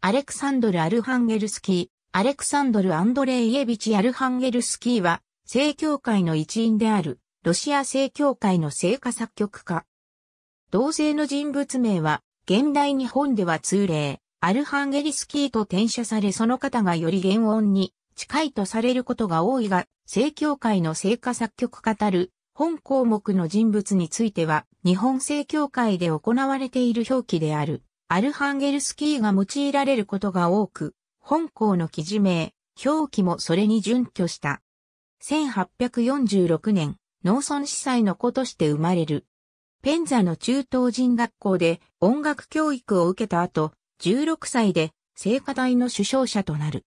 アレクサンドル・アルハンゲルスキー、アレクサンドル・アンドレイエビチ・アルハンゲルスキーは、正教会の一員である、ロシア正教会の聖歌作曲家。同性の人物名は、現代日本では通例、アルハンゲリスキーと転写されその方がより原音に近いとされることが多いが、正教会の聖歌作曲家たる、本項目の人物については、日本正教会で行われている表記である。アルハンゲルスキーが用いられることが多く、本校の記事名、表記もそれに準拠した。1846年、農村司祭の子として生まれる。ペンザの中東人学校で音楽教育を受けた後、16歳で聖火隊の首相者となる。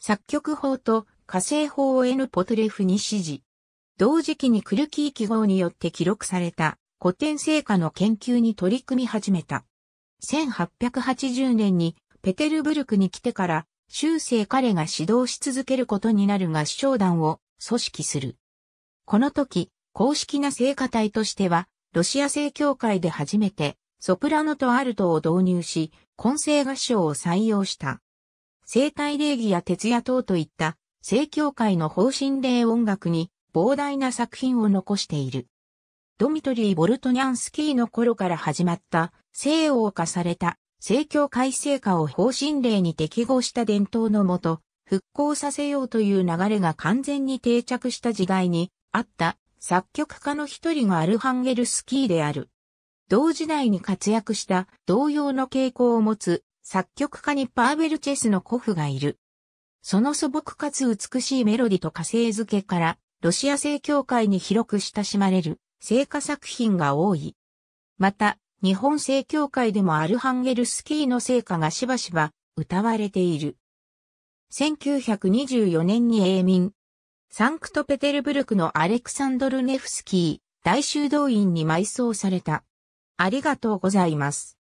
作曲法と火星法を N ポトレフに指示。同時期にクルキー記号によって記録された古典聖火の研究に取り組み始めた。1880年にペテルブルクに来てから、終生彼が指導し続けることになる合唱団を組織する。この時、公式な聖歌隊としては、ロシア正教会で初めて、ソプラノとアルトを導入し、混声合唱を採用した。生体礼儀や徹夜等といった、正教会の方針礼音楽に、膨大な作品を残している。ドミトリー・ボルトニャンスキーの頃から始まった、西欧化された、政教改正化を方針令に適合した伝統のもと、復興させようという流れが完全に定着した時代にあった作曲家の一人がアルハンゲルスキーである。同時代に活躍した同様の傾向を持つ作曲家にパーベル・チェスの古フがいる。その素朴かつ美しいメロディと火星付けからロシア正教会に広く親しまれる聖火作品が多い。また、日本正教会でもアルハンゲルスキーの聖火がしばしば歌われている。1924年に永民、サンクトペテルブルクのアレクサンドル・ネフスキー大修道院に埋葬された。ありがとうございます。